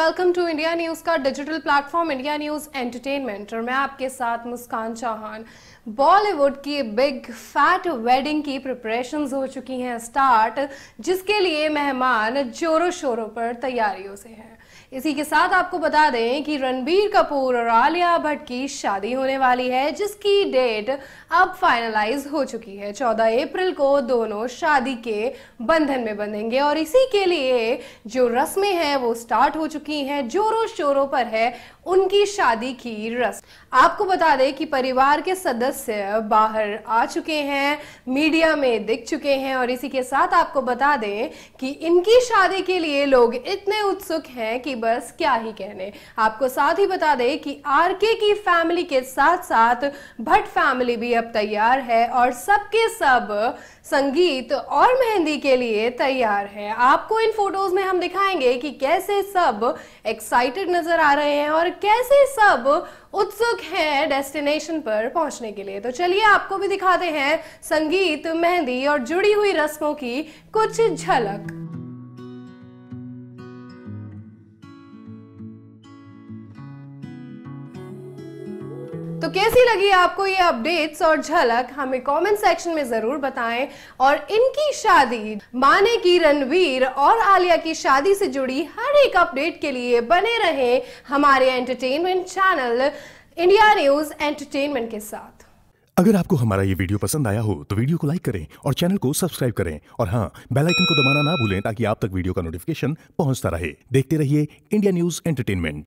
welcome to India News का digital platform India News entertainment और मैं आपके साथ मुस्कान चौहान बॉलीवुड की बिग फैट वेडिंग की प्रिपरेशंस हो चुकी हैं स्टार्ट जिसके लिए मेहमान जोरों शोरों पर तैयारियों से हैं इसी के साथ आपको बता दें कि रणबीर कपूर और आलिया भट्ट की शादी होने वाली है जिसकी डेट अब फाइनलाइज हो चुकी है 14 अप्रैल को दोनों शादी के बंधन में बंधेंगे और इसी के लिए जो रस्में हैं वो स्टार्ट हो चुकी चुकी हैं जोरों शोरों पर है उनकी शादी की रस्म आपको बता दें कि परिवार के सदस्य बाहर आ चुके हैं मीडिया में दिख चुके हैं और इसी के साथ आपको बता दें कि इनकी शादी के लिए लोग इतने उत्सुक हैं कि बस क्या ही कहने आपको साथ ही बता दें कि आरके की फैमिली के साथ साथ भट्ट फैमिली भी अब तैयार है और सबके सब संगीत और मेहंदी के लिए तैयार है आपको इन फोटोज में हम दिखाएंगे कि कैसे सब एक्साइटेड नजर आ रहे हैं और कैसे सब उत्सुक हैं डेस्टिनेशन पर पहुंचने के लिए तो चलिए आपको भी दिखाते हैं संगीत मेहंदी और जुड़ी हुई रस्मों की कुछ झलक तो कैसी लगी आपको ये अपडेट्स और झलक हमें कमेंट सेक्शन में जरूर बताएं और इनकी शादी माने की रणवीर और आलिया की शादी से जुड़ी हर एक अपडेट के लिए बने रहे हमारे entertainment channel India News entertainment के साथ अगर आपको हमारा ये वीडियो पसंद आया हो तो वीडियो को लाइक करें और चैनल को सब्सक्राइब करें और हाँ बेल आइकन को दबाना ना भूलें ताकि आप तक वीडियो का नोटिफिकेशन पहुंचता रहे देखते रहिए इंडिया न्यूज एंटरटेनमेंट